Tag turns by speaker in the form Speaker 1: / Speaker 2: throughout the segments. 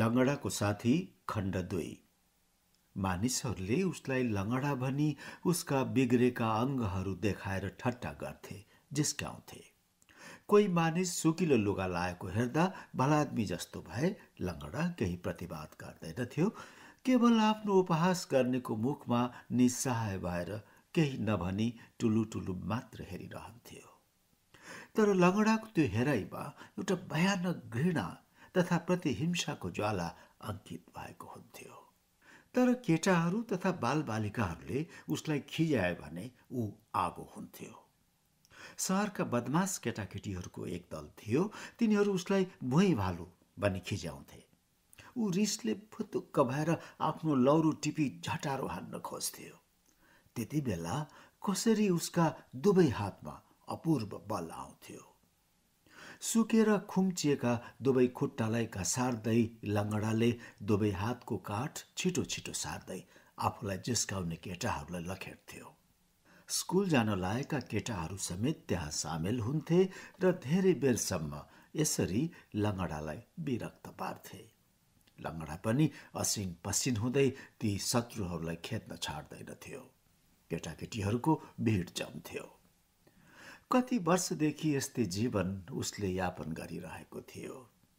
Speaker 1: लङ्गडाको साथी खण्ड दुई मानिसहरूले उसलाई लङ्गडा भनी उसका बिग्रेका अङ्गहरू देखाएर ठट्टा गर्थे जिस्क्याउँथे कोही मानिस सुकिलो लुगा लाएको हेर्दा भलादमी जस्तो भए लङ्गडा केही प्रतिवाद गर्दैनथ्यो केवल आफ्नो उपहास गर्नेको मुखमा निस्सहाय भएर केही नभनी टुलु टुलु मात्र हेरिरहन्थ्यो तर लङ्गडाको त्यो हेराइमा एउटा भयानक घृणा तथा प्रतिहिंसाको ज्वाला अङ्कित भएको हुन्थ्यो तर केटाहरू तथा बालबालिकाहरूले उसलाई खिजाए भने ऊ आगो हुन्थ्यो सहरका बदमास केटाकेटीहरूको एक दल थियो तिनीहरू उसलाई भुइँ भालु भनी खिज्याउँथे ऊ रिसले फुतुक्क भएर आफ्नो लौरो टिपी झटारो हान्न खोज्थ्यो त्यति बेला कसरी उसका दुवै हातमा अपूर्व बल आउँथ्यो सुकेर खुम्चिएका दुवै खुट्टालाई घसार्दै लङ्गडाले दुवै हातको काठ छिटो छिटो सार्दै आफूलाई जिस्काउने केटाहरूलाई लखेट्थ्यो स्कुल जान लागेका केटाहरू समेत त्यहाँ सामेल हुन्थे र धेरै बेरसम्म यसरी लङ्गडालाई विरक्त पार्थे लङ्गडा पनि असिन पसिन हुँदै ती शत्रुहरूलाई खेद्न छाड्दैनथ्यो केटाकेटीहरूको भिड जम्थ्यो कति वर्षदेखि यस्तै जीवन उसले यापन गरिरहेको थियो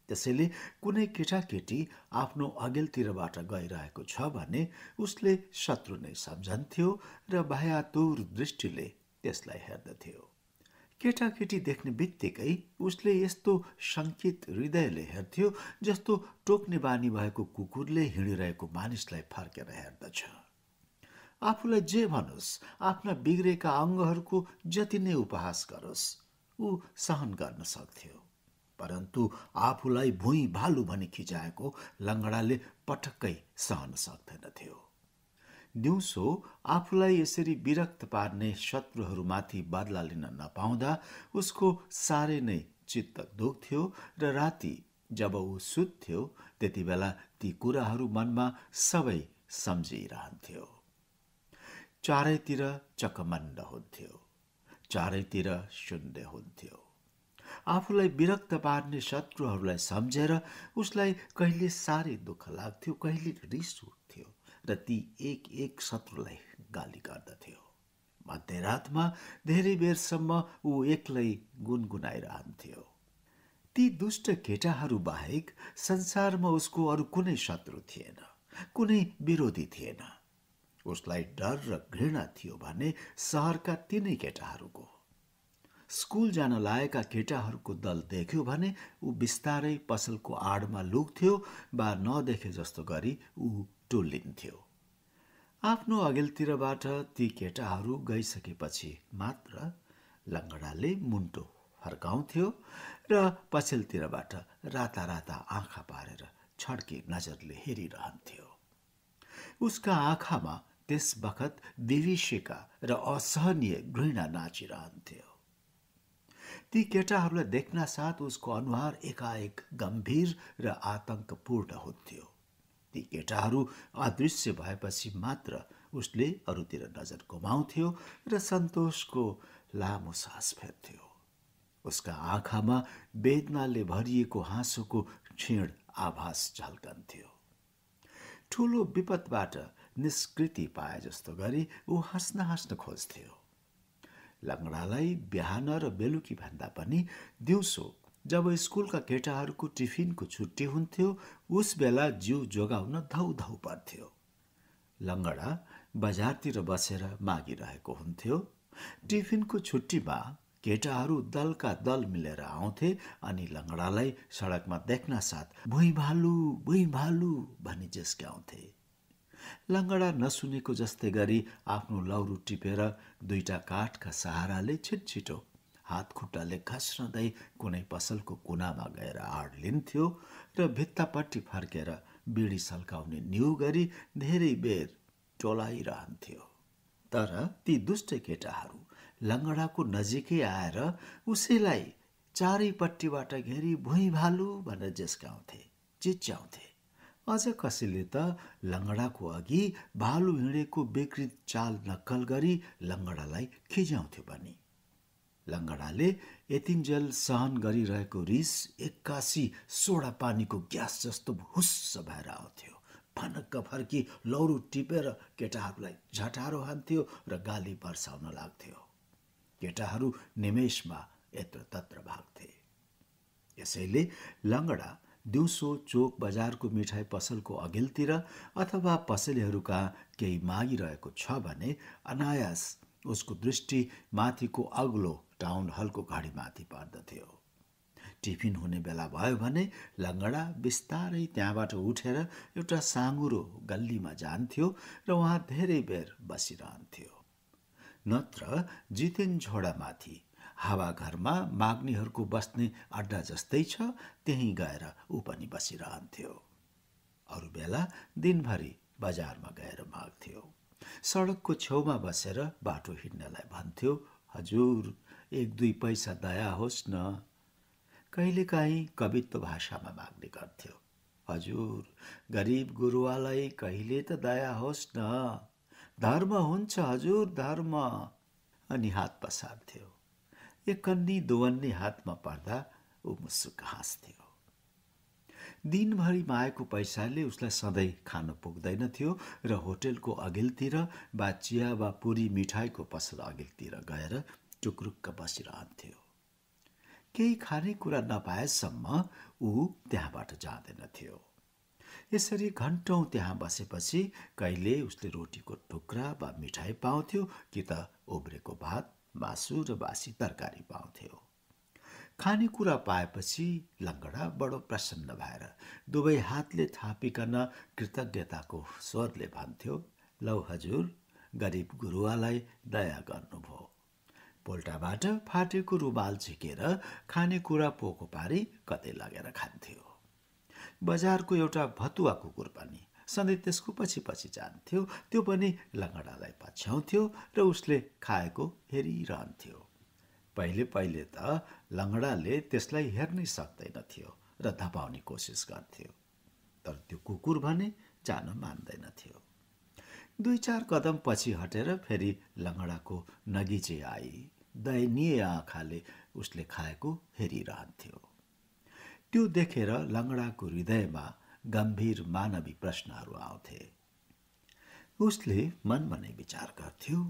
Speaker 1: त्यसैले कुनै केटाकेटी आफ्नो अघिल्तिरबाट गइरहेको छ भने उसले शत्रु नै सम्झन्थ्यो र भयातुर दृष्टिले त्यसलाई हेर्दथ्यो केटाकेटी देख्ने बित्तिकै उसले यस्तो सङ्कित हृदयले हेर्थ्यो जस्तो टोक्ने बानी भएको कुकुरले हिँडिरहेको मानिसलाई फर्केर हेर्दछ आफूलाई जे भनोस् आफ्ना बिग्रेका अङ्गहरूको जति नै उपहास गरोस् ऊ सहन गर्न सक्थ्यो परन्तु आफूलाई भुइँ भालु भनी खिचाएको लङ्गडाले पटक्कै सहन सक्दैनथ्यो दिउँसो आफूलाई यसरी विरक्त पार्ने शत्रुहरूमाथि बदला लिन नपाउँदा उसको साह्रै नै चित्त दुख्थ्यो र राति जब ऊ सुत्थ्यो त्यति बेला ती कुराहरू मनमा सबै सम्झिरहन्थ्यो चारैतिर चकमण्ड हुन्थ्यो चारैतिर शून्य हुन्थ्यो आफूलाई विरक्त पार्ने शत्रुहरूलाई सम्झेर उसलाई कहिले साह्रै दुःख लाग्थ्यो कहिले रिस उठ्थ्यो र ती एक एक शत्रुलाई गाली गर्दथ्यो मध्यरातमा धेरै बेरसम्म ऊ एक्लै गुनगुनाइरहन्थ्यो ती दुष्ट केटाहरू बाहेक संसारमा उसको अरू कुनै शत्रु थिएन कुनै विरोधी थिएन उसलाई डर र घृणा थियो भने सहरका तिनै केटाहरूको स्कुल जान लागेका केटाहरूको दल देख्यो भने ऊ बिस्तारै पसलको आडमा लुक्थ्यो वा नदेखे जस्तो गरी ऊ टोलिन्थ्यो आफ्नो अघिल्तिरबाट ती केटाहरू गइसकेपछि मात्र लङ्गडाले मुन्टो फर्काउँथ्यो र पछिल्तिरबाट राता राता आँखा पारेर छड्की नजरले हेरिरहन्थ्यो उसका आँखामा त्यस बखत देवीशिका र असहनीय घृणा नाचिरहन्थ्यो ती केटाहरूलाई देख्न साथ उसको अनुहार एकाएक गम्भीर र आतंकपूर्ण हुन्थ्यो ती केटाहरू अदृश्य भएपछि मात्र उसले अरूतिर नजर गुमाउँथ्यो र सन्तोषको लामो सास फेर्थ्यो उसका आँखामा वेदनाले भरिएको हाँसोको क्षीण आभास झल्कन्थ्यो ठुलो विपदबाट निष्कृति पाए जस्तो गरी ऊ हाँस्न हाँस्न खोज्थ्यो लङ्गडालाई बिहान र बेलुकी भन्दा पनि दिउँसो जब स्कुलका केटाहरूको टिफिनको छुट्टी हुन्थ्यो उस बेला जिउ जोगाउन धौ धौ पर्थ्यो लङ्गडा बजारतिर बसेर मागिरहेको हुन्थ्यो टिफिनको छुट्टीमा केटाहरू दलका दल मिलेर आउँथे अनि लङ्गडालाई सडकमा देख्न साथ भुइँ भालु भुइँ भालु भनी जिस्क्याउँथे लङ्गडा नसुनेको जस्तै गरी आफ्नो लौरो टिपेर दुईटा काठका सहाराले छिटछिटो हात खुट्टाले खस्रँदै कुनै पसलको कुनामा गएर आड लिन्थ्यो र भित्तापट्टि फर्केर बिडी सल्काउने न्यु गरी धेरै बेर टोलाइरहन्थ्यो तर ती दुष्ट केटाहरू लङ्गडाको नजिकै आएर उसैलाई चारैपट्टिबाट घेरी भुइँ भालु भनेर जेस्काउँथे चिच्याउँथे अझ कसैले त लङ्गडाको अघि भालु हिँडेको बेकृत चाल नक्कल गरी लङ्गडालाई खिज्याउँथ्यो पनि लङ्गडाले यतिन्जेल सहन गरिरहेको रिस एक्कासी सोडा पानीको ग्यास जस्तो हुस्स भएर आउँथ्यो फनक्क फर्की लौरो टिपेर केटाहरूलाई झटारो हान्थ्यो र गाली बर्साउन लाग्थ्यो केटाहरू निमेषमा यत्र तत्र भाग्थे यसैले लङ्गडा दिउँसो चोक बजारको मिठाई पसलको अघिल्तिर अथवा पसलेहरूका केही मागिरहेको छ भने अनायास उसको दृष्टि माथिको अग्लो टाउन हलको घडीमाथि पर्दथ्यो टिफिन हुने बेला भयो भने लङ्गडा बिस्तारै त्यहाँबाट उठेर एउटा साँगुरो गल्लीमा जान्थ्यो र उहाँ धेरै बेर बसिरहन्थ्यो नत्र जितेन झोडामाथि हावाघरमा माग्नेहरूको बस्ने अड्डा जस्तै छ त्यहीँ गएर ऊ पनि बसिरहन्थ्यो अरू बेला दिनभरि बजारमा गएर माग्थ्यो सडकको छेउमा बसेर बाटो हिँड्नलाई भन्थ्यो हजुर एक दुई पैसा दया होस् न कहिलेकाहीँ कवित्व भाषामा माग्ने गर्थ्यो हजुर गरिब गुरुवालाई कहिले त दया होस् न धर्म हुन्छ हजुर धर्म अनि हात पसार्थ्यो एक कन्नी दोवन्ने हातमा पर्दा ऊ मुसुक हाँस्थ्यो दिनभरि माएको पैसाले उसलाई सधैँ खान पुग्दैन थियो र होटेलको अघिल्तिर वा चिया वा पुरी मिठाईको पसल अघिल्तिर गएर टुक्रुक्क बसिरहन्थ्यो केही खानेकुरा नपाएसम्म ऊ त्यहाँबाट जाँदैनथ्यो यसरी घन्टौँ त्यहाँ बसेपछि कहिले उसले रोटीको टुक्रा वा मिठाई पाउँथ्यो कि त उब्रेको भात मासु र बासी तरकारी पाउँथ्यो खानेकुरा पाएपछि लङ्गडा बडो प्रसन्न भएर दुवै हातले थापिकन कृतज्ञताको स्वरले भन्थ्यो लौ हजुर गरिब गुरुवालाई दया गर्नुभयो पोल्टाबाट फाटेको रुमाल झिकेर खानेकुरा पोको पारी कतै लगेर खान्थ्यो बजारको एउटा भतुवा कुकुर पनि सधैँ त्यसको पछि पछि जान्थ्यो त्यो पनि लङ्गडालाई पछ्याउँथ्यो र उसले खाएको हेरिरहन्थ्यो पहिले पहिले त लङ्गडाले त्यसलाई हेर्नै सक्दैनथ्यो र धपाउने कोसिस गर्थ्यो तर त्यो कुकुर भने जान मान्दैनथ्यो दुई चार कदम पछि हटेर फेरि लङ्गडाको नगिचे आई दयनीय आँखाले उसले खाएको हेरिरहन्थ्यो त्यो देखेर लङ्गडाको हृदयमा गम्भीर मानवी प्रश्नहरू आउँथे उसले मन नै विचार गर्थ्यो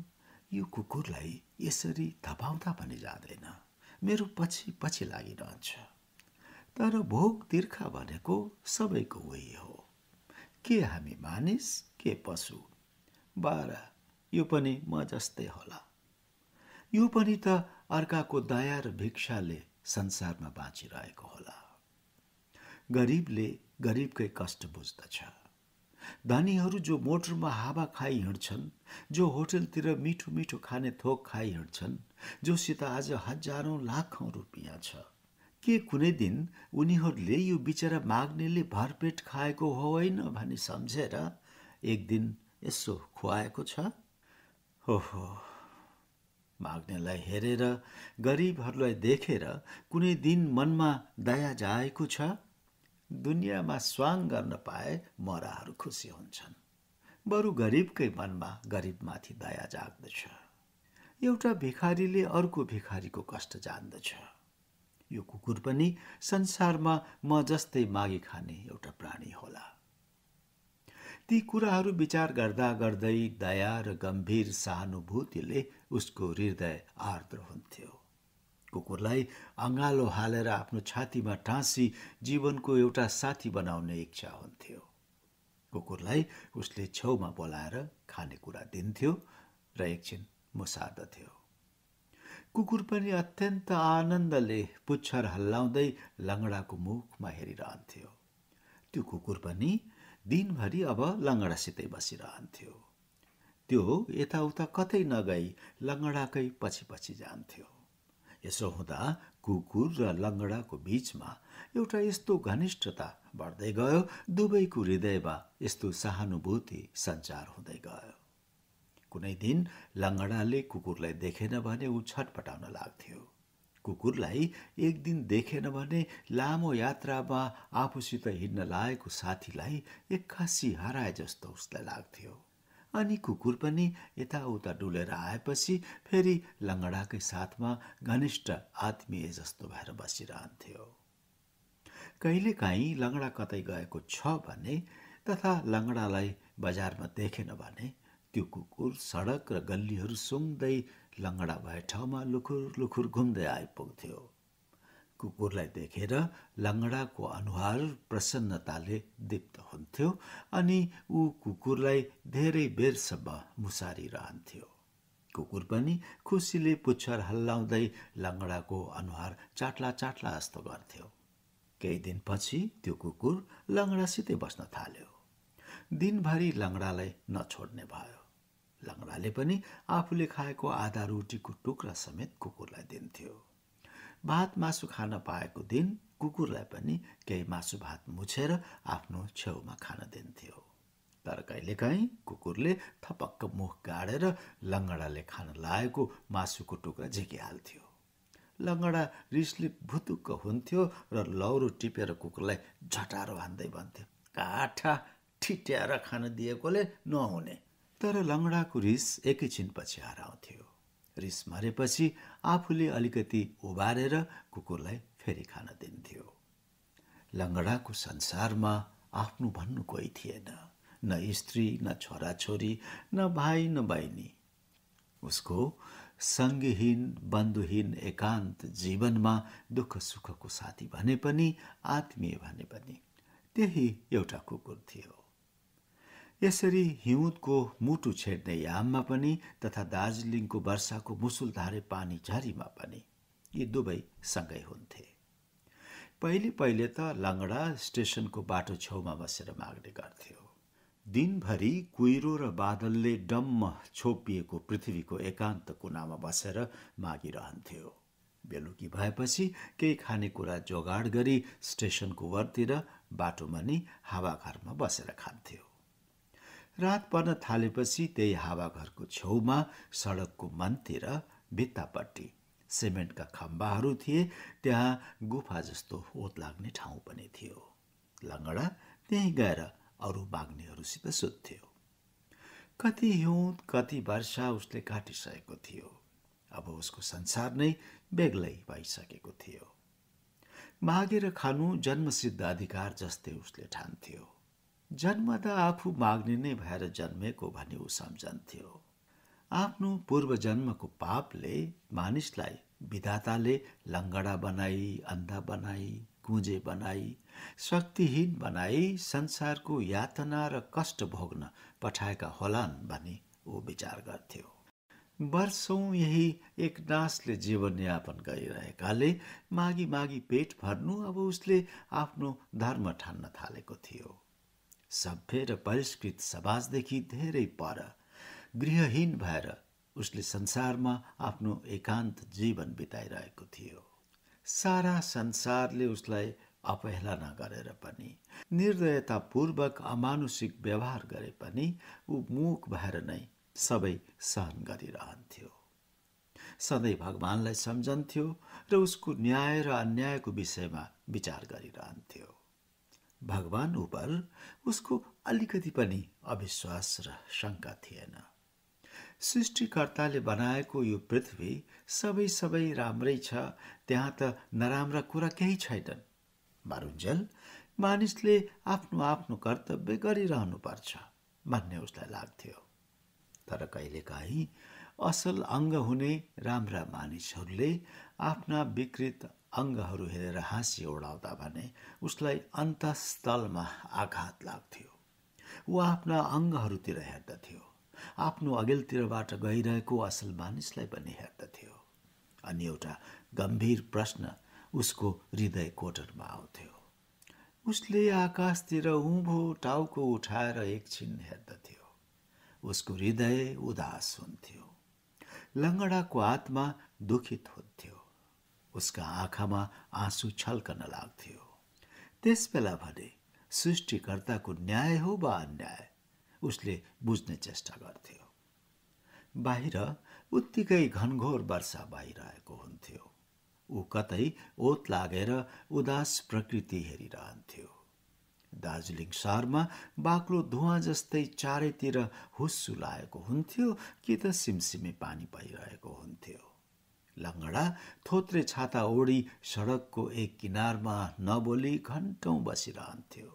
Speaker 1: यो कुकुरलाई यसरी धपाउँदा पनि जाँदैन मेरो पछि पछि लागिरहन्छ तर भोग तिर्खा भनेको सबैको उही हो के हामी मानिस के पशु बारा यो पनि म जस्तै होला यो पनि त अर्काको दया र भिक्षाले संसारमा बाँचिरहेको होला गरिबले गरिबकै कष्ट बुझ्दछ धनीहरू जो मोटरमा हावा खाइ हिँड्छन् जो होटलतिर मिठो मिठो खाने थोक खाइ हिँड्छन् जोसित आज हजारौँ लाखौँ रुपियाँ छ के कुनै दिन उनीहरूले यो बिचरा माग्नेले भरपेट खाएको होइन भनी सम्झेर एक दिन यसो खुवाएको छ ओहो माग्नेलाई हेरेर गरिबहरूलाई देखेर कुनै दिन मनमा दया जाएको छ दुनियाँमा स्वाङ गर्न पाए मराहरू खुसी हुन्छन् बरु गरिबकै मनमा गरिबमाथि दया जाग्दछ एउटा भिखारीले अर्को भिखारीको कष्ट जान्दछ यो कुकुर पनि संसारमा म जस्तै मागी खाने एउटा प्राणी होला ती कुराहरू विचार गर्दा गर्दै दया र गम्भीर सहानुभूतिले उसको हृदय आर्द्र हुन्थ्यो कुकुरलाई अँगालो हालेर आफ्नो छातीमा टाँसी जीवनको एउटा साथी बनाउने इच्छा हुन्थ्यो कुकुरलाई उसले छेउमा बोलाएर खानेकुरा दिन्थ्यो र एकछिन मुसार्दथ्यो कुकुर पनि अत्यन्त आनन्दले पुच्छर हल्लाउँदै लङ्गडाको मुखमा हेरिरहन्थ्यो त्यो कुकुर पनि दिनभरि अब लङ्गडासितै बसिरहन्थ्यो त्यो यताउता कतै नगई लङ्गडाकै पछि पछि जान्थ्यो यसो हुँदा कुकुर र लङ्गडाको बिचमा एउटा यस्तो घनिष्ठता बढ्दै गयो दुवैको हृदयमा यस्तो सहानुभूति सञ्चार हुँदै गयो कुनै दिन लङ्गडाले कुकुरलाई देखेन भने ऊ छटपटाउन लाग्थ्यो कुकुरलाई एक दिन देखेन भने लामो यात्रामा आफूसित हिँड्न लागेको साथीलाई एक्कासी हराए जस्तो उसलाई लाग्थ्यो अनि कुकुर पनि यताउता डुलेर आएपछि फेरि लङ्गडाकै साथमा घनिष्ठ आत्मीय जस्तो भएर बसिरहन्थ्यो कहिलेकाहीँ लङ्गडा कतै गएको छ भने तथा लङ्गडालाई बजारमा देखेन भने त्यो कुकुर सडक र गल्लीहरू सुँग्दै लङ्गडा भए ठाउँमा लुखुर लुखुर घुम्दै आइपुग्थ्यो कुकुरलाई देखेर लङ्गडाको अनुहार प्रसन्नताले दीप्त हुन्थ्यो अनि ऊ कुकुरलाई धेरै बेरसम्म मुसारिरहन्थ्यो कुकुर पनि खुसीले पुच्छर हल्लाउँदै लङ्गडाको अनुहार चाट्ला चाट्ला जस्तो गर्थ्यो केही दिनपछि त्यो कुकुर लङ्गडासितै बस्न थाल्यो दिनभरि लङ्गडालाई नछोड्ने भयो लङ्गडाले पनि आफूले खाएको आधा रोटीको टुक्रा समेत कुकुरलाई दिन्थ्यो भात मासु खान पाएको दिन कुकुरलाई पनि केही मासु भात मुछेर आफ्नो छेउमा खान दिन्थ्यो तर कहिलेकाहीँ कुकुरले थपक्क मुख गाडेर लङ्गडाले खान लागेको मासुको टुक्रा झिकिहाल्थ्यो लङ्गडा रिसले भुतुक्क हुन्थ्यो र लौरो टिपेर कुकुरलाई झटारो हान्दै भन्थ्यो काठा ठिट्याएर खान दिएकोले नहुने तर लङ्गडाको रिस एकैछिनपछि हराउँथ्यो रिस मरेपछि आफूले अलिकति उबारेर कुकुरलाई फेरि खान दिन्थ्यो लङ्गडाको संसारमा आफ्नो भन्नु कोही थिएन न स्त्री न छोराछोरी न भाइ न बहिनी उसको सङ्गहीन बन्धुहीन एकान्त जीवनमा दुःख सुखको साथी भने पनि आत्मीय भने पनि त्यही एउटा कुकुर थियो यसरी हिउँदको मुटु छेड्ने याममा पनि तथा दार्जिलिङको वर्षाको मुसुलधारे पानी झरीमा पनि यी दुवै सँगै हुन्थे पहिले पहिले त लङ्गडा स्टेसनको बाटो छेउमा बसेर माग्ने गर्थ्यो दिनभरि कुहिरो र बादलले डम्म छोपिएको पृथ्वीको एकान्त कुनामा बसेर मागिरहन्थ्यो बेलुकी भएपछि केही खानेकुरा जोगाड गरी स्टेसनको वरतिर बाटोमा नि हावाघरमा बसेर खान्थ्यो रात पर्न थालेपछि त्यही हावाघरको छेउमा सडकको मनतिर भित्तापट्टि सिमेन्टका खम्बाहरू थिए त्यहाँ गुफा जस्तो ओत लाग्ने ठाउँ पनि थियो लङ्गडा त्यहीँ गएर अरू बाग्नेहरूसित सुत्थ्यो कति हिउँद कति वर्षा उसले काटिसकेको थियो अब उसको संसार नै बेग्लै भइसकेको थियो मागेर खानु जन्मसिद्ध अधिकार जस्तै उसले ठान्थ्यो जन्मदा आफू माग्ने नै भएर जन्मेको भनी ऊ सम्झन्थ्यो आफ्नो पूर्वजन्मको पापले मानिसलाई विधाताले लङ्गडा बनाई अन्धा बनाई कुँजे बनाई शक्तिहीन बनाई संसारको यातना र कष्ट भोग्न पठाएका होलान् भनी ऊ विचार गर्थ्यो वर्षौँ यही एकनाशले जीवनयापन गरिरहेकाले मागी मागी पेट भर्नु अब उसले आफ्नो धर्म ठान्न थालेको थियो सभ्य र परिष्कृत समाजदेखि धेरै पर गृहहीन भएर उसले संसारमा आफ्नो एकान्त जीवन बिताइरहेको थियो सारा संसारले उसलाई अपहेलना गरेर पनि निर्दयतापूर्वक अमानुषिक व्यवहार गरे पनि ऊ मुख भएर नै सबै सहन गरिरहन्थ्यो सधैँ भगवान्लाई सम्झन्थ्यो र उसको न्याय र अन्यायको विषयमा विचार गरिरहन्थ्यो भगवान् उपर उसको अलिकति पनि अविश्वास र शङ्का थिएन सृष्टिकर्ताले बनाएको यो पृथ्वी सबै सबै राम्रै छ त्यहाँ त नराम्रा कुरा केही छैनन् मरुन्जेल मानिसले आफ्नो आफ्नो कर्तव्य गरिरहनु पर्छ भन्ने उसलाई लाग्थ्यो तर कहिलेकाहीँ असल अङ्ग हुने राम्रा मानिसहरूले आफ्ना विकृत अङ्गहरू हेरेर हाँसी ओढाउँदा भने उसलाई अन्तस्थलमा आघात लाग्थ्यो ऊ आफ्ना अङ्गहरूतिर हेर्दथ्यो आफ्नो अघिल्तिरबाट गइरहेको असल मानिसलाई पनि हेर्दथ्यो अनि एउटा गम्भीर प्रश्न उसको हृदय कोटरमा आउँथ्यो उसले आकाशतिर उँभो टाउको उठाएर एकछिन हेर्दथ्यो उसको हृदय उदास हुन्थ्यो लङ्गडाको आत्मा दुखित हुन्थ्यो उसका आँखामा आँसु छल्कन लाग्थ्यो त्यस बेला भने सृष्टिकर्ताको न्याय हो वा अन्याय उसले बुझ्ने चेष्टा गर्थ्यो बाहिर उत्तिकै घनघोर वर्षा भइरहेको हुन्थ्यो ऊ कतै ओत लागेर उदास प्रकृति हेरिरहन्थ्यो दार्जिलिङ सहरमा बाक्लो धुवा जस्तै चारैतिर हुस्सु लागेको हुन्थ्यो कि त सिमसिमे पानी परिरहेको हुन्थ्यो लङ्गडा थोत्रे छाता ओढी सडकको एक किनारमा नबोली घन्टौँ बसिरहन्थ्यो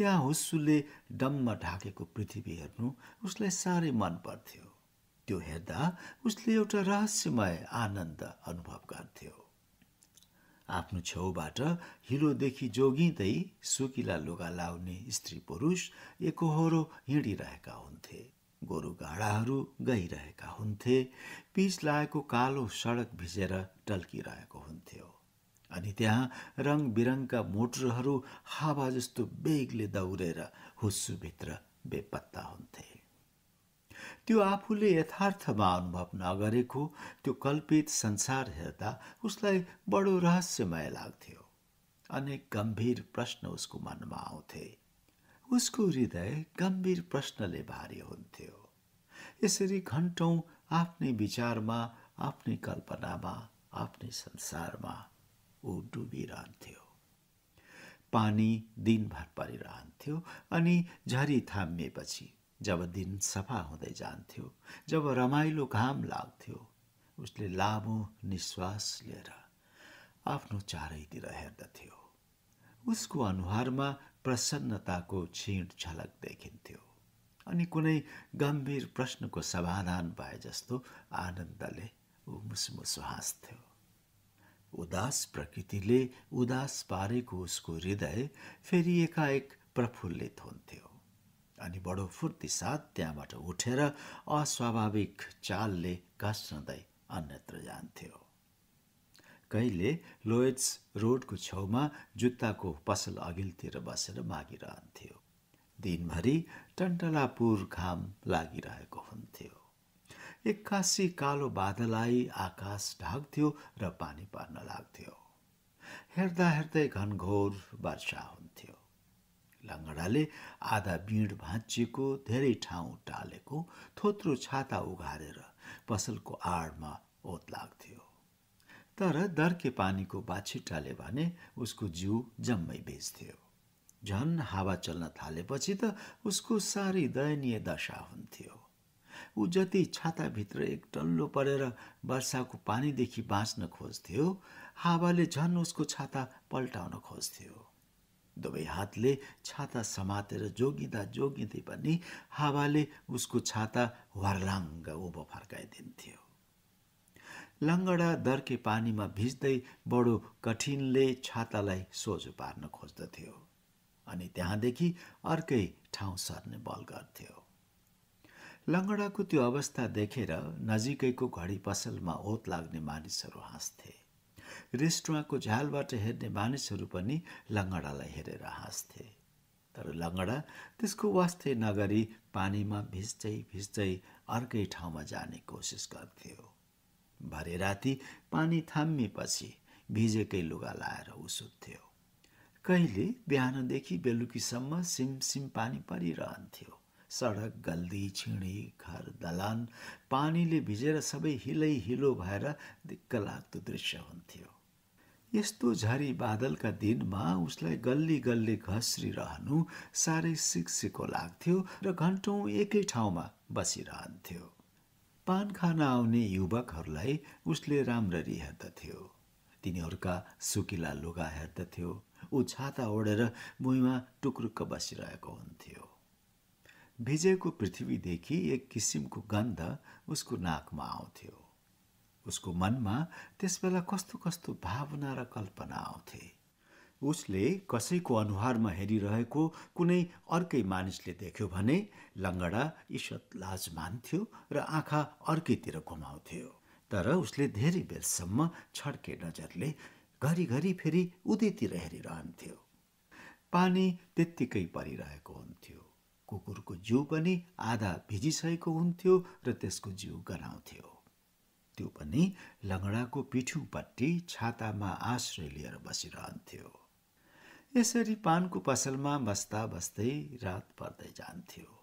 Speaker 1: त्यहाँ हुस्सुले डम्म ढाकेको पृथ्वी हेर्नु उसलाई साह्रै मन पर्थ्यो त्यो हेर्दा उसले एउटा रहस्यमय आनन्द अनुभव गर्थ्यो आफ्नो छेउबाट हिलोदेखि जोगिँदै सुकिला लुगा लाउने स्त्री पुरुष एकहोरो हिँडिरहेका हुन्थे गोरु गाडाहरू गइरहेका हुन्थे पिच लागेको कालो सडक भिजेर टल्किरहेको हुन्थ्यो अनि त्यहाँ रङ बिरङका मोटरहरू हावा जस्तो बेगले दौडेर हुस्सुभित्र बेपत्ता हुन्थे त्यो आफूले यथार्थमा अनुभव नगरेको त्यो कल्पित संसार हेर्दा उसलाई बडो रहस्यमय लाग्थ्यो अनेक गम्भीर प्रश्न उसको मनमा आउँथे उसको हृदय गम्भीर प्रश्नले भारी हुन्थ्यो यसरी घन्टौँ आफ्नै विचारमा आफ्नै कल्पनामा आफ्नै संसारमा ऊ डुबिरहन्थ्यो पानी दिनभर परिरहन्थ्यो अनि झरी थामिएपछि जब दिन सफा हुँदै जान्थ्यो जब रमाइलो घाम लाग्थ्यो उसले लामो निश्वास लिएर आफ्नो चारैतिर हेर्दथ्यो उसको अनुहारमा प्रसन्नताको झलक देखिन्थ्यो अनि कुनै गम्भीर प्रश्नको समाधान भए जस्तो आनन्दले ऊ मुसुमुसु हाँस्थ्यो उदास प्रकृतिले उदास पारेको उसको हृदय फेरि एकाएक प्रफुल्लित हुन्थ्यो अनि बडो फुर्तिसाथ त्यहाँबाट उठेर अस्वाभाविक चालले घस्रँदै अन्यत्र जान्थ्यो कहिले लोयट्स रोडको छेउमा जुत्ताको पसल अघिल्तिर बसेर मागिरहन्थ्यो दिनभरि टन्टलापुर घाम लागिरहेको हुन्थ्यो एक्कासी कालो बादलाई आकाश ढाक्थ्यो र पानी पर्न लाग्थ्यो हेर्दा हेर्दै घनघोर वर्षा हुन्थ्यो लङ्गडाले आधा बिँड भाँचिएको धेरै ठाउँ टालेको थोत्रो छाता उघारेर पसलको आडमा ओत लाग्थ्यो तर दर्के पानीको बाछिटाले भने उसको जिउ जम्मै बेच्थ्यो झन् हावा चल्न थालेपछि त उसको सारी दयनीय दशा हुन्थ्यो ऊ जति छाताभित्र एक टल्लो परेर वर्षाको पानीदेखि बाँच्न खोज्थ्यो हावाले झन् उसको छाता पल्टाउन खोज्थ्यो दुवै हातले छाता समातेर जोगिँदा जोगिँदै पनि हावाले उसको छाता वर्लाङ्ग उभो फर्काइदिन्थ्यो लङ्गडा दर्के पानीमा भिज्दै बडो कठिनले छातालाई सोझो पार्न खोज्दथ्यो अनि त्यहाँदेखि अर्कै ठाउँ सर्ने बल गर्थ्यो लङ्गडाको त्यो अवस्था देखेर नजिकैको घडी पसलमा ओत लाग्ने मानिसहरू हाँस्थे रेस्टुराँको झ्यालबाट हेर्ने मानिसहरू पनि लङ्गडालाई हेरेर हाँस्थे तर लङ्गडा त्यसको वास्तै नगरी पानीमा भिज्दै भिज्दै अर्कै ठाउँमा जाने कोसिस गर्थ्यो भरे राति पानी थाम्मेपछि भिजेकै लुगा लाएर उसुत्थ्यो कहिले बिहानदेखि बेलुकीसम्म सिमसिम पानी परिरहन्थ्यो सडक गल्दी छिँडी घर दलान पानीले भिजेर सबै हिलै हिलो भएर दिक्क लाग्दो दृश्य हुन्थ्यो यस्तो झरी बादलका दिनमा उसलाई गल्ली गल्ली घस्रिरहनु साह्रै सिक्सिको लाग्थ्यो र घन्टौँ एकै ठाउँमा बसिरहन्थ्यो पान खान आउने युवकहरूलाई उसले राम्ररी हेर्दथ्यो तिनीहरूका सुकिला लुगा हेर्दथ्यो ऊ छाता ओढेर भुइँमा टुक्रुक्क बसिरहेको हुन्थ्यो भिजेको पृथ्वीदेखि एक किसिमको गन्ध उसको नाकमा आउँथ्यो उसको मनमा त्यसबेला कस्तो कस्तो भावना र कल्पना आउँथे उसले कसैको अनुहारमा हेरिरहेको कुनै अर्कै मानिसले देख्यो भने लङ्गडा ईश्वत लाज मान्थ्यो र आँखा अर्कैतिर घुमाउँथ्यो तर उसले धेरै बेरसम्म छड्के नजरले घरिघरि फेरि उदैतिर हेरिरहन्थ्यो पानी त्यत्तिकै परिरहेको हुन्थ्यो कुकुरको जिउ पनि आधा भिजिसकेको हुन्थ्यो र त्यसको जिउ गनाउँथ्यो त्यो पनि लङ्गडाको पिठ्युपट्टि छातामा आश्रय लिएर बसिरहन्थ्यो यसरी पानको पसलमा बस्दा बस्दै रात पर्दै जान्थ्यो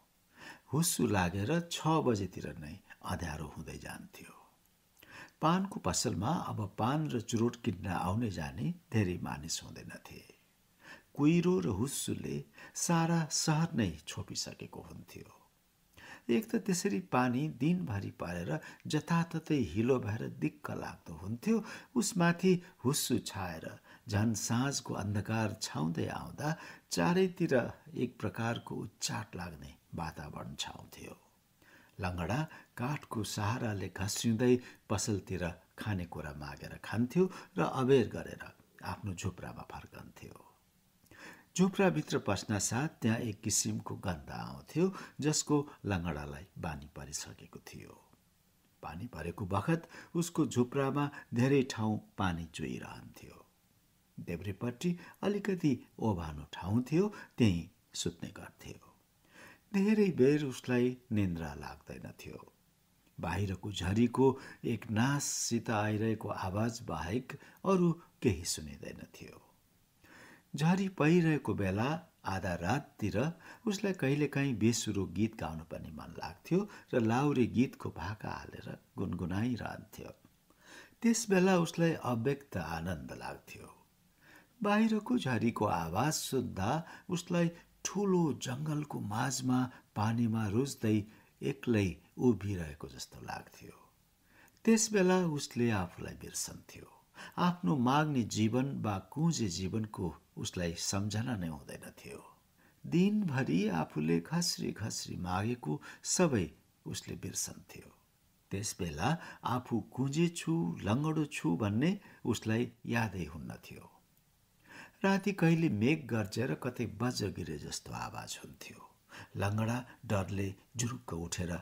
Speaker 1: हुस्सु लागेर छ बजेतिर नै अँध्यारो हुँदै जान्थ्यो पानको पसलमा अब पान र चुरोट किन्न आउने जाने धेरै मानिस हुँदैनथे कुहिरो र हुस्सुले सारा सहर नै छोपिसकेको हुन्थ्यो एक त त्यसरी पानी दिनभरि पारेर जताततै हिलो भएर दिक्क लाग्दो हुन्थ्यो उसमाथि हुस्सु छाएर झन् साँझको अन्धकार छाउँदै आउँदा चारैतिर एक प्रकारको उच्चाट लाग्ने वातावरण छाउँथ्यो लङ्गडा काठको सहाराले घस्रिँदै पसलतिर खानेकुरा मागेर खान्थ्यो र अबेर गरेर आफ्नो झुप्रामा फर्कन्थ्यो झुप्राभित्र पस्नासाथ त्यहाँ एक किसिमको गन्ध आउँथ्यो जसको लङ्गडालाई बानी परिसकेको थियो पानी परेको बखत उसको झुप्रामा धेरै ठाउँ पानी चुइरहन्थ्यो देब्रेपट्टि अलिकति ओभानो ठाउँ थियो त्यहीँ सुत्ने गर्थ्यो धेरै बेर उसलाई निन्द्रा लाग्दैन थियो बाहिरको झरीको एक नाससित आइरहेको आवाज बाहेक अरू केही सुनिँदैन थियो झरी परिरहेको बेला आधा राततिर उसलाई कहिलेकाहीँ बेसुरो गीत गाउनु पनि मन लाग्थ्यो र लाउरे गीतको भाका हालेर गुनगुनाइरहन्थ्यो त्यस बेला उसलाई अव्यक्त आनन्द लाग्थ्यो बाहिरको झरीको आवाज सुन्दा उसलाई ठुलो जङ्गलको माझमा पानीमा रुच्दै एक्लै उभिरहेको जस्तो लाग्थ्यो त्यसबेला उसले आफूलाई बिर्सन्थ्यो आफ्नो माग्ने जीवन वा कुँजे जीवनको उसलाई सम्झना नै हुँदैन थियो दिनभरि आफूले घस्री घस्री मागेको सबै उसले बिर्सन्थ्यो त्यसबेला आफू कुँजे छु लङ्गडो छु भन्ने उसलाई यादै हुन्न थियो राति कहिले मेघ र कतै बज गिरे जस्तो आवाज हुन्थ्यो लङ्गडा डरले जुरुक्क उठेर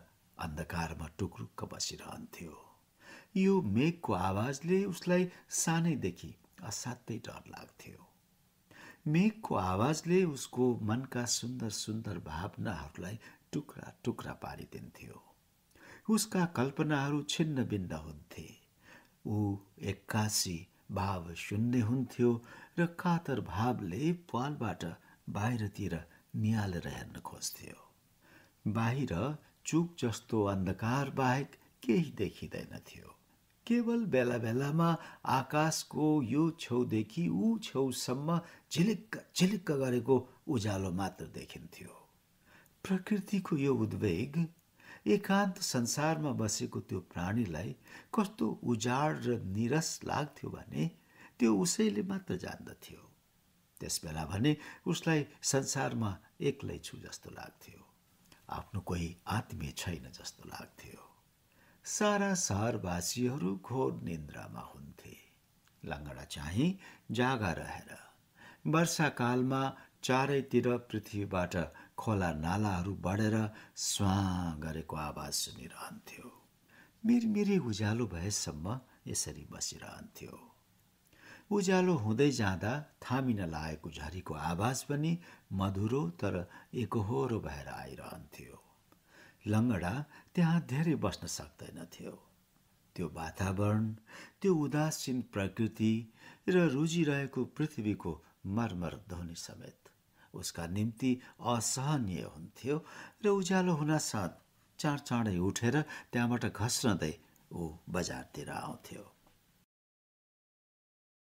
Speaker 1: अन्धकारमा टुक्रुक्क बसिरहन्थ्यो यो मेघको आवाजले उसलाई सानैदेखि असाध्यै डर लाग्थ्यो मेघको आवाजले उसको मनका सुन्दर सुन्दर भावनाहरूलाई टुक्रा टुक्रा पारिदिन्थ्यो उसका कल्पनाहरू छिन्न भिन्न हुन्थे ऊ एक्कासी भाव शून्य हुन्थ्यो र कातर भावले पालबाट बाहिरतिर निहालेर हेर्न खोज्थ्यो बाहिर चुक जस्तो अन्धकार बाहेक केही देखिँदैन थियो केवल बेला बेलामा आकाशको यो छेउदेखि ऊ छेउसम्म झिलिक्क झिलिक्क गरेको उज्यालो मात्र देखिन्थ्यो प्रकृतिको यो उद्वेग एकान्त संसारमा बसेको त्यो प्राणीलाई कस्तो उजाड र निरस लाग्थ्यो भने त्यो उसैले मात्र जान्दथ्यो त्यसबेला भने उसलाई संसारमा एक्लै छु जस्तो लाग्थ्यो आफ्नो कोही आत्मीय छैन जस्तो लाग्थ्यो सारा सहरवासीहरू घोर निन्द्रामा हुन्थे लङ्गडा चाहिँ जागा रहेर वर्षाकालमा चारैतिर पृथ्वीबाट खोला नालाहरू बढेर स्वा गरेको आवाज सुनिरहन्थ्यो मिरमिरी उज्यालो भएसम्म यसरी बसिरहन्थ्यो उज्यालो हुँदै जाँदा थामिन लागेको झरीको आवाज पनि मधुरो तर एकहोरो भएर आइरहन्थ्यो लङ्गडा त्यहाँ धेरै बस्न सक्दैनथ्यो त्यो वातावरण त्यो उदासीन प्रकृति र रुजिरहेको पृथ्वीको मर्मर ध्वनि समेत उसका निम्ति असहनीय हुन्थ्यो र उज्यालो हुनासाथ चाँडै उठेर त्यहाँबाट घस्रँदै ऊ बजारतिर आउँथ्यो